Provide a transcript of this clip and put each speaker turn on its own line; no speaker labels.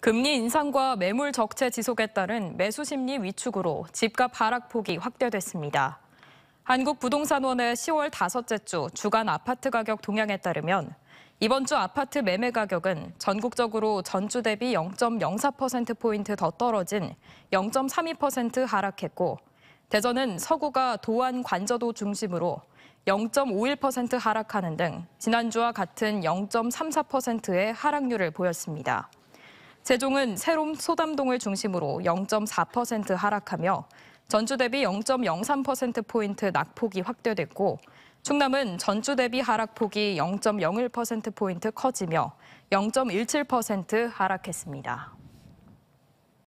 금리 인상과 매물 적체 지속에 따른 매수 심리 위축으로 집값 하락폭이 확대됐습니다. 한국부동산원의 10월 다섯째 주 주간 아파트 가격 동향에 따르면 이번 주 아파트 매매 가격은 전국적으로 전주 대비 0.04%포인트 더 떨어진 0.32% 하락했고 대전은 서구가 도안 관저도 중심으로 0.51% 하락하는 등 지난주와 같은 0.34%의 하락률을 보였습니다. 세종은 세롬 소담동을 중심으로 0.4% 하락하며 전주 대비 0.03%포인트 낙폭이 확대됐고 충남은 전주 대비 하락폭이 0.01%포인트 커지며 0.17% 하락했습니다.